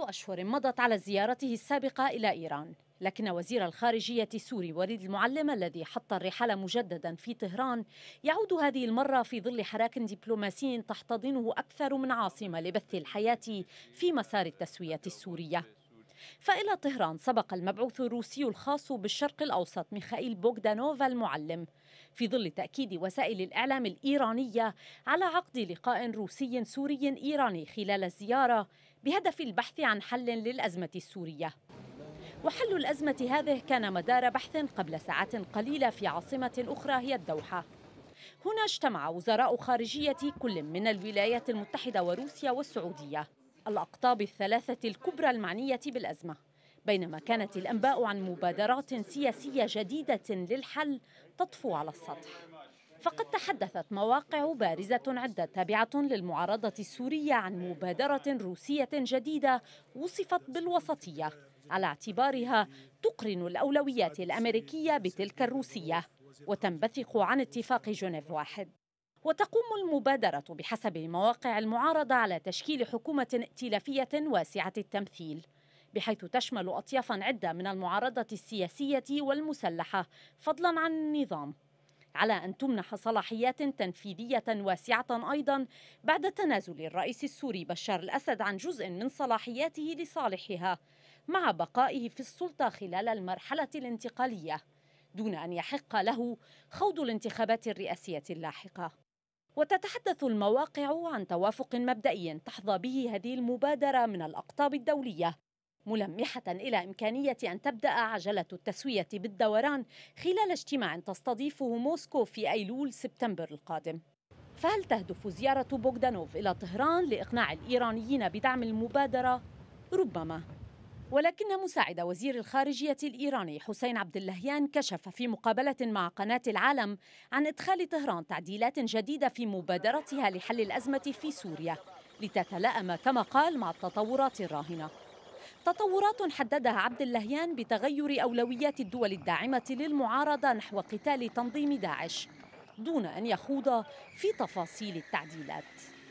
أشهر مضت على زيارته السابقة إلى إيران لكن وزير الخارجية السوري وليد المعلم الذي حط الرحال مجددا في طهران يعود هذه المرة في ظل حراك دبلوماسي تحتضنه أكثر من عاصمة لبث الحياة في مسار التسوية السورية فإلى طهران سبق المبعوث الروسي الخاص بالشرق الأوسط ميخائيل بوغدانوفا المعلم في ظل تأكيد وسائل الإعلام الإيرانية على عقد لقاء روسي سوري إيراني خلال الزيارة بهدف البحث عن حل للأزمة السورية وحل الأزمة هذه كان مدار بحث قبل ساعات قليلة في عاصمة أخرى هي الدوحة هنا اجتمع وزراء خارجية كل من الولايات المتحدة وروسيا والسعودية الأقطاب الثلاثة الكبرى المعنية بالأزمة بينما كانت الأنباء عن مبادرات سياسية جديدة للحل تطفو على السطح فقد تحدثت مواقع بارزة عدة تابعة للمعارضة السورية عن مبادرة روسية جديدة وصفت بالوسطية على اعتبارها تقرن الأولويات الأمريكية بتلك الروسية وتنبثق عن اتفاق جنيف واحد وتقوم المبادرة بحسب مواقع المعارضة على تشكيل حكومة ائتلافية واسعة التمثيل بحيث تشمل أطيافا عدة من المعارضة السياسية والمسلحة فضلا عن النظام على أن تمنح صلاحيات تنفيذية واسعة أيضا بعد تنازل الرئيس السوري بشار الأسد عن جزء من صلاحياته لصالحها مع بقائه في السلطة خلال المرحلة الانتقالية دون أن يحق له خوض الانتخابات الرئاسية اللاحقة وتتحدث المواقع عن توافق مبدئي تحظى به هذه المبادرة من الأقطاب الدولية ملمحة إلى إمكانية أن تبدأ عجلة التسوية بالدوران خلال اجتماع تستضيفه موسكو في أيلول سبتمبر القادم فهل تهدف زيارة بوغدانوف إلى طهران لإقناع الإيرانيين بدعم المبادرة؟ ربما ولكن مساعد وزير الخارجية الإيراني حسين عبد اللهيان كشف في مقابلة مع قناة العالم عن إدخال طهران تعديلات جديدة في مبادرتها لحل الأزمة في سوريا لتتلائم كما قال مع التطورات الراهنة تطورات حددها عبد اللهيان بتغير أولويات الدول الداعمة للمعارضة نحو قتال تنظيم داعش دون أن يخوض في تفاصيل التعديلات